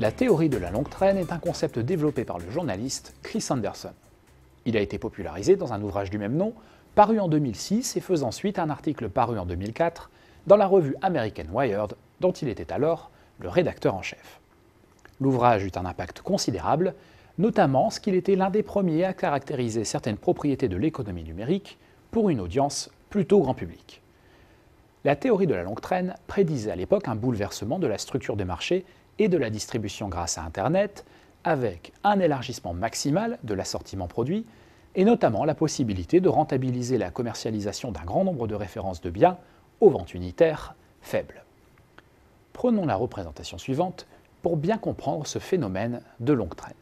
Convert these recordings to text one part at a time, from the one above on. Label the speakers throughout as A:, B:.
A: La théorie de la longue traîne est un concept développé par le journaliste Chris Anderson. Il a été popularisé dans un ouvrage du même nom, paru en 2006 et faisant suite à un article paru en 2004 dans la revue American Wired, dont il était alors le rédacteur en chef. L'ouvrage eut un impact considérable, notamment ce qu'il était l'un des premiers à caractériser certaines propriétés de l'économie numérique pour une audience plutôt grand public. La théorie de la longue traîne prédisait à l'époque un bouleversement de la structure des marchés et de la distribution grâce à Internet, avec un élargissement maximal de l'assortiment produit, et notamment la possibilité de rentabiliser la commercialisation d'un grand nombre de références de biens aux ventes unitaires faibles. Prenons la représentation suivante pour bien comprendre ce phénomène de longue traîne.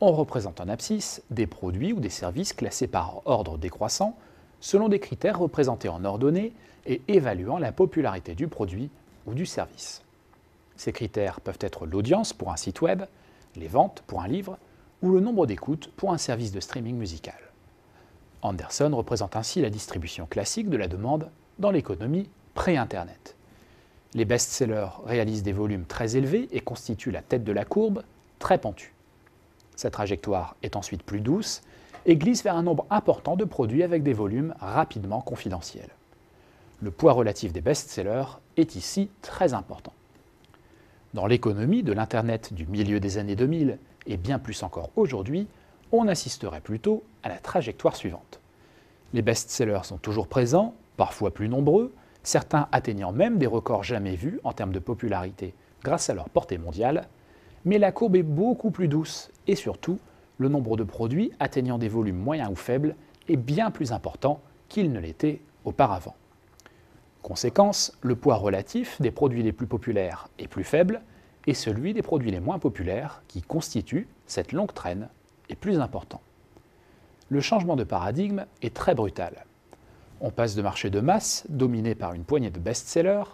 A: On représente en abscisse des produits ou des services classés par ordre décroissant selon des critères représentés en ordonnée et évaluant la popularité du produit ou du service. Ces critères peuvent être l'audience pour un site web, les ventes pour un livre ou le nombre d'écoutes pour un service de streaming musical. Anderson représente ainsi la distribution classique de la demande dans l'économie pré-Internet. Les best-sellers réalisent des volumes très élevés et constituent la tête de la courbe, très pentue. Sa trajectoire est ensuite plus douce et glisse vers un nombre important de produits avec des volumes rapidement confidentiels. Le poids relatif des best-sellers est ici très important. Dans l'économie de l'Internet du milieu des années 2000, et bien plus encore aujourd'hui, on assisterait plutôt à la trajectoire suivante. Les best-sellers sont toujours présents, parfois plus nombreux, certains atteignant même des records jamais vus en termes de popularité grâce à leur portée mondiale, mais la courbe est beaucoup plus douce et surtout, le nombre de produits atteignant des volumes moyens ou faibles est bien plus important qu'il ne l'était auparavant. Conséquence, le poids relatif des produits les plus populaires est plus faible et celui des produits les moins populaires, qui constituent cette longue traîne, est plus important. Le changement de paradigme est très brutal. On passe de marchés de masse, dominés par une poignée de best-sellers,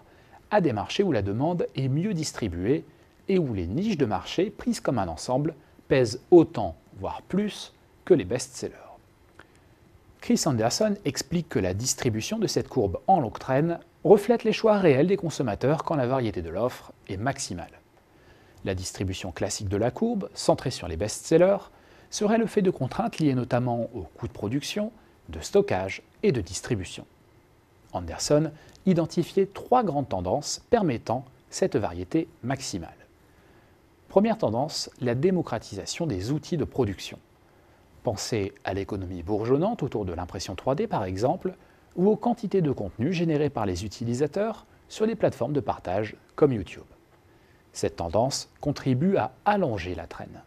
A: à des marchés où la demande est mieux distribuée et où les niches de marché, prises comme un ensemble, pèsent autant, voire plus, que les best-sellers. Chris Anderson explique que la distribution de cette courbe en longue traîne reflète les choix réels des consommateurs quand la variété de l'offre est maximale. La distribution classique de la courbe, centrée sur les best-sellers, serait le fait de contraintes liées notamment aux coûts de production, de stockage et de distribution. Anderson identifiait trois grandes tendances permettant cette variété maximale. Première tendance, la démocratisation des outils de production. Pensez à l'économie bourgeonnante autour de l'impression 3D par exemple, ou aux quantités de contenu générées par les utilisateurs sur les plateformes de partage comme YouTube. Cette tendance contribue à allonger la traîne.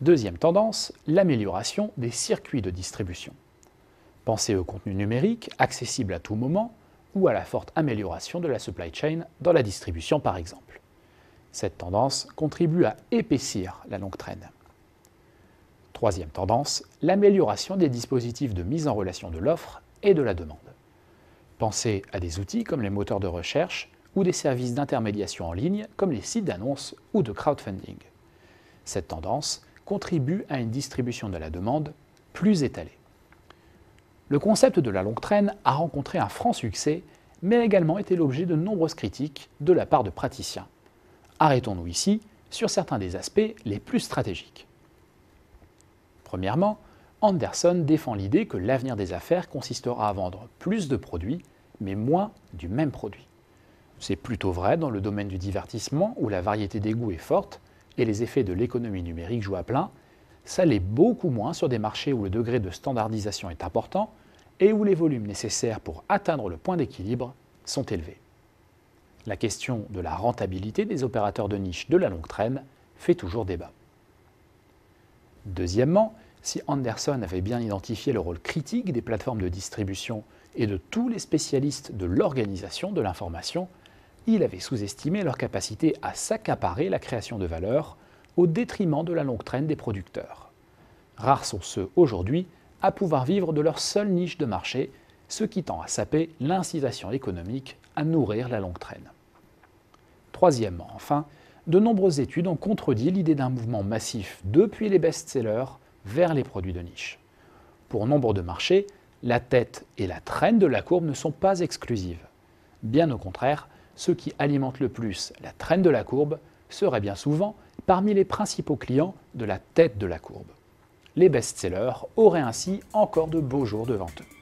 A: Deuxième tendance, l'amélioration des circuits de distribution. Pensez au contenu numérique, accessible à tout moment, ou à la forte amélioration de la supply chain dans la distribution par exemple. Cette tendance contribue à épaissir la longue traîne. Troisième tendance, l'amélioration des dispositifs de mise en relation de l'offre et de la demande. Pensez à des outils comme les moteurs de recherche ou des services d'intermédiation en ligne comme les sites d'annonces ou de crowdfunding. Cette tendance contribue à une distribution de la demande plus étalée. Le concept de la longue traîne a rencontré un franc succès, mais a également été l'objet de nombreuses critiques de la part de praticiens. Arrêtons-nous ici sur certains des aspects les plus stratégiques. Premièrement, Anderson défend l'idée que l'avenir des affaires consistera à vendre plus de produits, mais moins du même produit. C'est plutôt vrai dans le domaine du divertissement où la variété des goûts est forte et les effets de l'économie numérique jouent à plein, ça l'est beaucoup moins sur des marchés où le degré de standardisation est important et où les volumes nécessaires pour atteindre le point d'équilibre sont élevés. La question de la rentabilité des opérateurs de niche de la longue traîne fait toujours débat. Deuxièmement, si Anderson avait bien identifié le rôle critique des plateformes de distribution et de tous les spécialistes de l'organisation de l'information, il avait sous-estimé leur capacité à s'accaparer la création de valeur au détriment de la longue traîne des producteurs. Rares sont ceux aujourd'hui à pouvoir vivre de leur seule niche de marché, ce qui tend à saper l'incitation économique à nourrir la longue traîne. Troisièmement, enfin, de nombreuses études ont contredit l'idée d'un mouvement massif depuis les best-sellers vers les produits de niche. Pour nombre de marchés, la tête et la traîne de la courbe ne sont pas exclusives. Bien au contraire, ceux qui alimentent le plus la traîne de la courbe seraient bien souvent parmi les principaux clients de la tête de la courbe. Les best-sellers auraient ainsi encore de beaux jours devant eux.